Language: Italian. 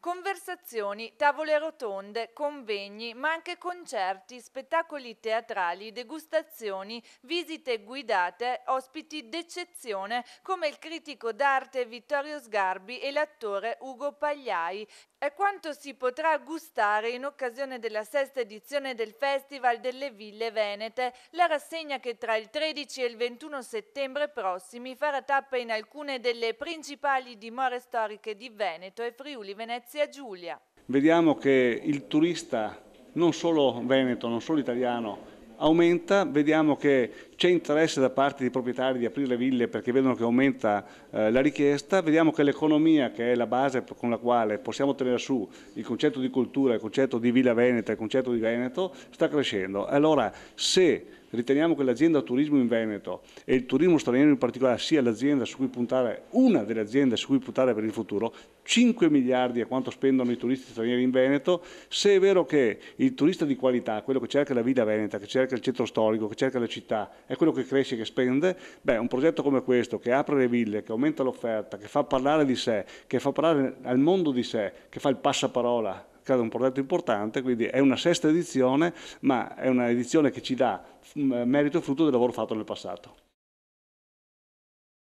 Conversazioni, tavole rotonde, convegni, ma anche concerti, spettacoli teatrali, degustazioni, visite guidate, ospiti d'eccezione come il critico d'arte Vittorio Sgarbi e l'attore Ugo Pagliai. È quanto si potrà gustare in occasione della sesta edizione del Festival delle Ville Venete, la rassegna che tra il 13 e il 21 settembre prossimi farà tappa in alcune delle principali dimore storiche di Veneto e Friuli Venezia Venezia Giulia. Vediamo che il turista, non solo veneto, non solo italiano, aumenta, vediamo che c'è interesse da parte dei proprietari di aprire le ville perché vedono che aumenta eh, la richiesta, vediamo che l'economia, che è la base con la quale possiamo tenere su il concetto di cultura, il concetto di Villa Veneta, il concetto di Veneto, sta crescendo. Allora, se riteniamo che l'azienda turismo in Veneto e il turismo straniero in particolare sia l'azienda su cui puntare, una delle aziende su cui puntare per il futuro, 5 miliardi è quanto spendono i turisti stranieri in Veneto, se è vero che il turista di qualità, quello che cerca la vita veneta, che cerca il centro storico, che cerca la città, è quello che cresce e che spende, beh un progetto come questo che apre le ville, che aumenta l'offerta, che fa parlare di sé, che fa parlare al mondo di sé, che fa il passaparola credo un progetto importante, quindi è una sesta edizione, ma è una edizione che ci dà merito e frutto del lavoro fatto nel passato.